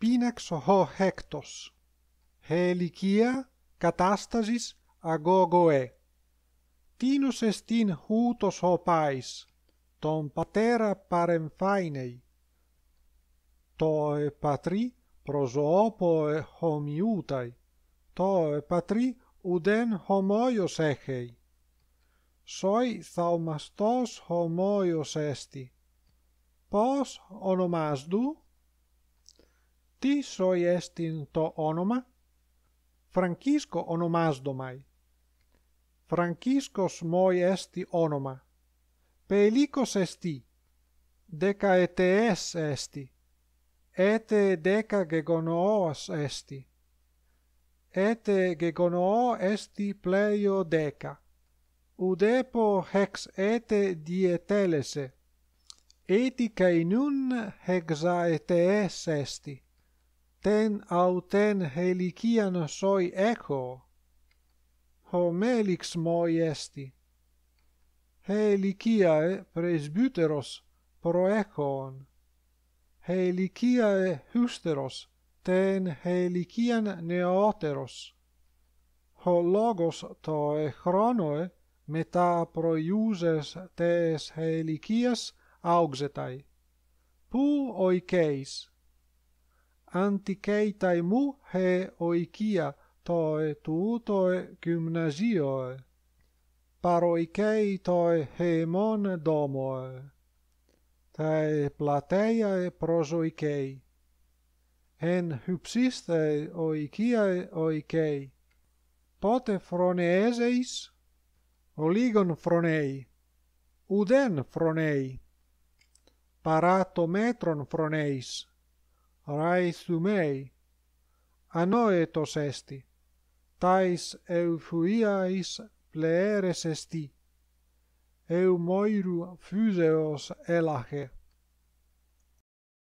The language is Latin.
pinax ho hectos helikia catastasis agogo e tinus est in hutos ho ton patera parem fainei toe patri prosopo e homiutai toe patri uden homoios echei soi thaumastos homoios esti pos onomazdu Ti soi est in to onoma? Francisco onomas domai. Franciscos moi esti onoma. Peilicos esti. Decaetees esti. Ete deca gegonoas esti. Ete gegonoa esti pleio deca. Udepo hex ete dietelese. Eti ca in un hexaetees esti ten auten helikian soi echo ho melix moi esti helikia e presbyteros pro echoon e hysteros ten helikian neoteros ho logos to e chrono meta pro tes helikias AUXETAI. pou oikeis antikeitai mu he oikia toi tuutoe gymnasioe. Paroikei toi heimon domoe. Tai plateiae prosoikei. En hypsistei oikiae oikei. Pote froneeseis? Oligon fronei. Uden fronei. Parato metron froneis rai su mei tais eu fuia is pleere eu moiru fuseos elache